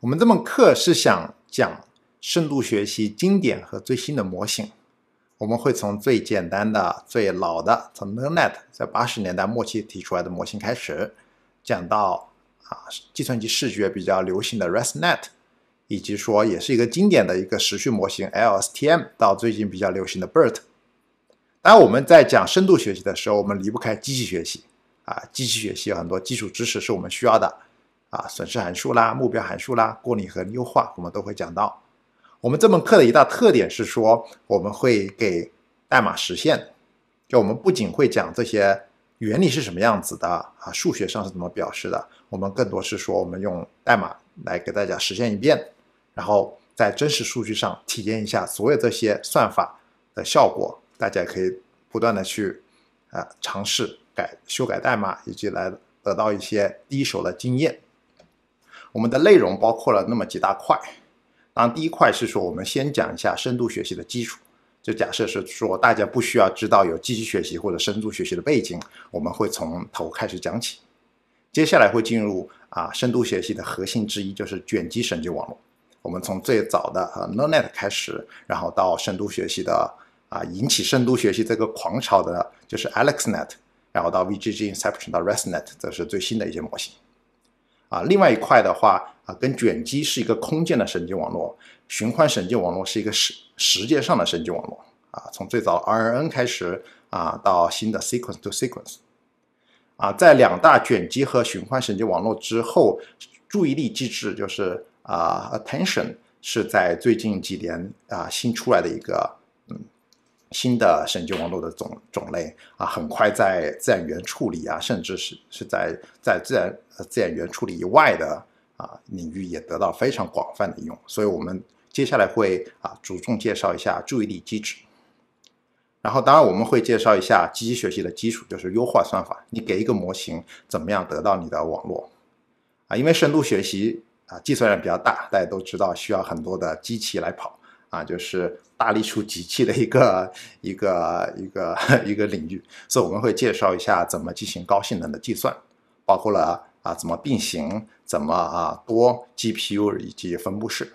我们这门课是想讲深度学习经典和最新的模型。我们会从最简单的、最老的，从 n e n e t 在八十年代末期提出来的模型开始，讲到啊计算机视觉比较流行的 ResNet，以及说也是一个经典的一个时序模型 LSTM，到最近比较流行的 BERT。当然，我们在讲深度学习的时候，我们离不开机器学习啊，机器学习有很多基础知识是我们需要的。啊，损失函数啦，目标函数啦，过滤和优化，我们都会讲到。我们这门课的一大特点是说，我们会给代码实现。就我们不仅会讲这些原理是什么样子的啊，数学上是怎么表示的，我们更多是说，我们用代码来给大家实现一遍，然后在真实数据上体验一下所有这些算法的效果。大家可以不断的去啊尝试改修改代码，以及来得到一些第一手的经验。我们的内容包括了那么几大块，当然第一块是说我们先讲一下深度学习的基础，就假设是说大家不需要知道有机器学习或者深度学习的背景，我们会从头开始讲起。接下来会进入啊深度学习的核心之一就是卷积神经网络，我们从最早的呃 NoNet 开始，然后到深度学习的啊引起深度学习这个狂潮的就是 AlexNet，然后到 VGG、Inception 到 ResNet，这是最新的一些模型。啊，另外一块的话啊，跟卷积是一个空间的神经网络，循环神经网络是一个时时间上的神经网络啊。从最早 RNN 开始啊，到新的 sequence to sequence 啊，在两大卷积和循环神经网络之后，注意力机制就是啊 attention 是在最近几年啊新出来的一个。新的神经网络的种种类啊，很快在自然语言处理啊，甚至是是在在自然自然语言处理以外的啊领域也得到非常广泛的应用。所以我们接下来会啊着重介绍一下注意力机制，然后当然我们会介绍一下机器学习的基础，就是优化算法。你给一个模型，怎么样得到你的网络啊？因为深度学习啊，计算量比较大，大家都知道需要很多的机器来跑。啊，就是大力出奇迹的一个一个一个一个领域，所以我们会介绍一下怎么进行高性能的计算，包括了啊怎么并行，怎么啊多 GPU 以及分布式。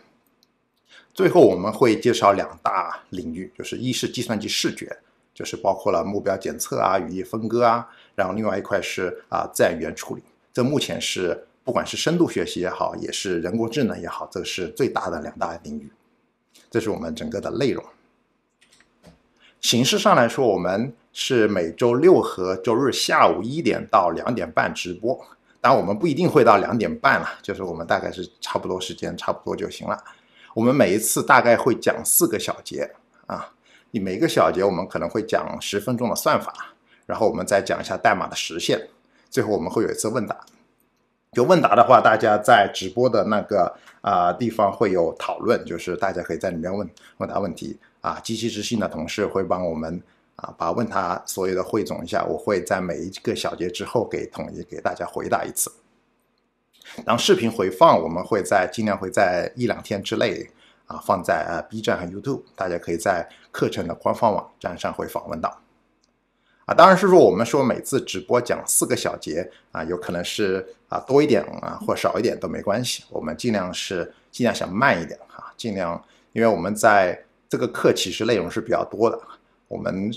最后我们会介绍两大领域，就是一是计算机视觉，就是包括了目标检测啊、语义分割啊，然后另外一块是啊自然语言处理。这目前是不管是深度学习也好，也是人工智能也好，这是最大的两大领域。这是我们整个的内容。形式上来说，我们是每周六和周日下午一点到两点半直播，当然我们不一定会到两点半了，就是我们大概是差不多时间，差不多就行了。我们每一次大概会讲四个小节啊，你每一个小节我们可能会讲十分钟的算法，然后我们再讲一下代码的实现，最后我们会有一次问答。就问答的话，大家在直播的那个啊地方会有讨论，就是大家可以在里面问问答问题啊。机器之心的同事会帮我们啊把问他所有的汇总一下，我会在每一个小节之后给统一给大家回答一次。然后视频回放，我们会在尽量会在一两天之内啊放在呃 B 站和 YouTube，大家可以在课程的官方网站上会访问到。当然是说，我们说每次直播讲四个小节啊，有可能是啊多一点啊，或少一点都没关系。我们尽量是尽量想慢一点哈，尽量，因为我们在这个课其实内容是比较多的。我们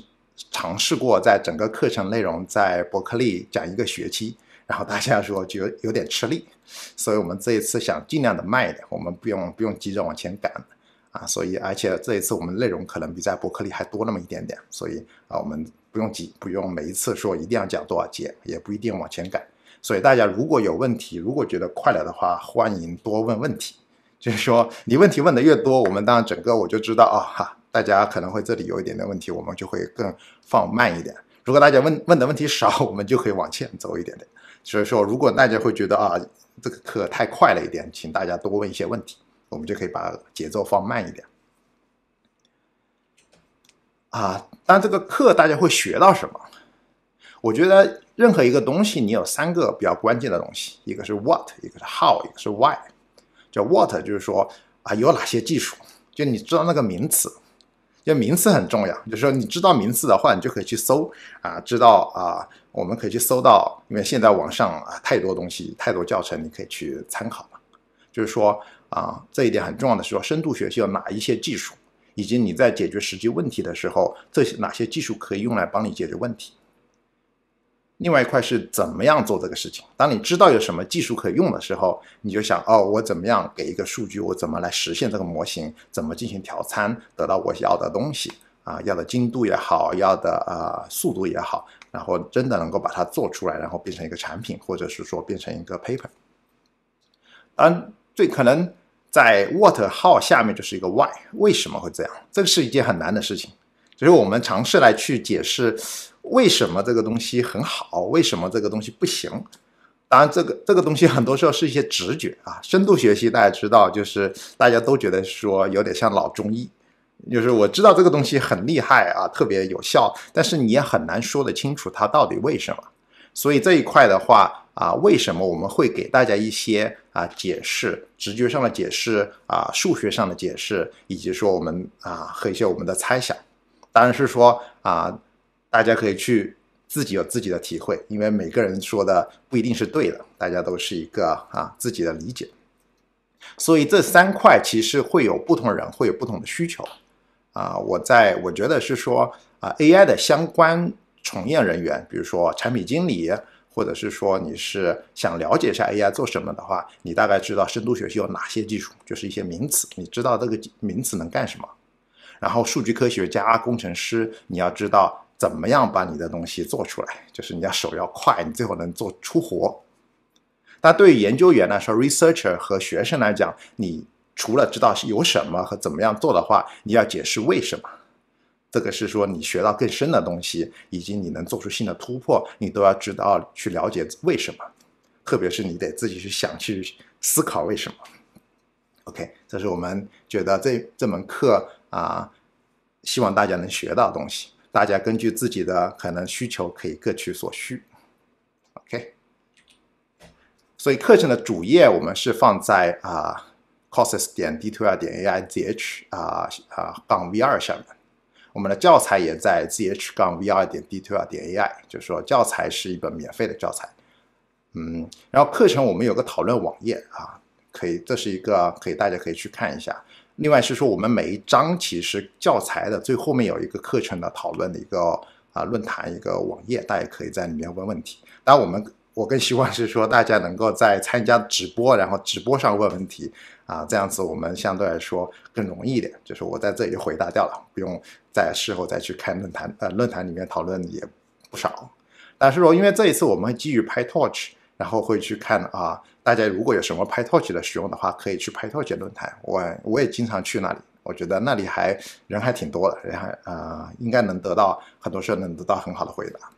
尝试过在整个课程内容在伯克利讲一个学期，然后大家说就有点吃力，所以我们这一次想尽量的慢一点，我们不用不用急着往前赶。啊，所以而且这一次我们内容可能比在博客里还多那么一点点，所以啊，我们不用急，不用每一次说一定要讲多少节，也不一定往前赶。所以大家如果有问题，如果觉得快了的话，欢迎多问问题。就是说，你问题问的越多，我们当然整个我就知道啊，哈，大家可能会这里有一点点问题，我们就会更放慢一点。如果大家问问的问题少，我们就可以往前走一点点。所以说，如果大家会觉得啊，这个课太快了一点，请大家多问一些问题。我们就可以把节奏放慢一点，啊，当这个课大家会学到什么？我觉得任何一个东西，你有三个比较关键的东西，一个是 what，一个是 how，一个是 why。叫 what 就是说啊，有哪些技术？就你知道那个名词，就名词很重要。就是说，你知道名词的话，你就可以去搜啊，知道啊，我们可以去搜到，因为现在网上啊，太多东西，太多教程，你可以去参考嘛。就是说。啊，这一点很重要的是说，深度学习要哪一些技术，以及你在解决实际问题的时候，这些哪些技术可以用来帮你解决问题。另外一块是怎么样做这个事情。当你知道有什么技术可用的时候，你就想，哦，我怎么样给一个数据，我怎么来实现这个模型，怎么进行调参，得到我要的东西啊，要的精度也好，要的呃速度也好，然后真的能够把它做出来，然后变成一个产品，或者是说变成一个 paper。嗯，最可能。在 what how 下面就是一个 why 为什么会这样？这个是一件很难的事情，所以我们尝试来去解释为什么这个东西很好，为什么这个东西不行。当然，这个这个东西很多时候是一些直觉啊。深度学习大家知道，就是大家都觉得说有点像老中医，就是我知道这个东西很厉害啊，特别有效，但是你也很难说得清楚它到底为什么。所以这一块的话啊，为什么我们会给大家一些？啊，解释，直觉上的解释，啊，数学上的解释，以及说我们啊和一些我们的猜想，当然是说啊，大家可以去自己有自己的体会，因为每个人说的不一定是对的，大家都是一个啊自己的理解，所以这三块其实会有不同人会有不同的需求，啊，我在我觉得是说啊，AI 的相关从业人员，比如说产品经理。或者是说你是想了解一下 AI 做什么的话，你大概知道深度学习有哪些技术，就是一些名词，你知道这个名词能干什么。然后数据科学家、工程师，你要知道怎么样把你的东西做出来，就是你要手要快，你最后能做出活。那对于研究员来说，researcher 和学生来讲，你除了知道有什么和怎么样做的话，你要解释为什么。这个是说你学到更深的东西，以及你能做出新的突破，你都要知道去了解为什么，特别是你得自己去想去思考为什么。OK，这是我们觉得这这门课啊，希望大家能学到东西。大家根据自己的可能需求，可以各取所需。OK，所以课程的主页我们是放在啊，courses 点 d2r 点 aizh 啊啊杠 v2 下面。我们的教材也在 zh 杠 vr 点 dtr 点 ai，就是说教材是一本免费的教材，嗯，然后课程我们有个讨论网页啊，可以，这是一个可以大家可以去看一下。另外是说我们每一章其实教材的最后面有一个课程的讨论的一个啊论坛一个网页，大家可以在里面问问题。当然我们。我更希望是说，大家能够在参加直播，然后直播上问问题啊，这样子我们相对来说更容易一点。就是我在这里回答掉了，不用在事后再去看论坛，呃，论坛里面讨论也不少。但是说，因为这一次我们基于 PyTorch，然后会去看啊，大家如果有什么 PyTorch 的使用的话，可以去 PyTorch 论坛，我我也经常去那里，我觉得那里还人还挺多的，人还呃，应该能得到很多事能得到很好的回答。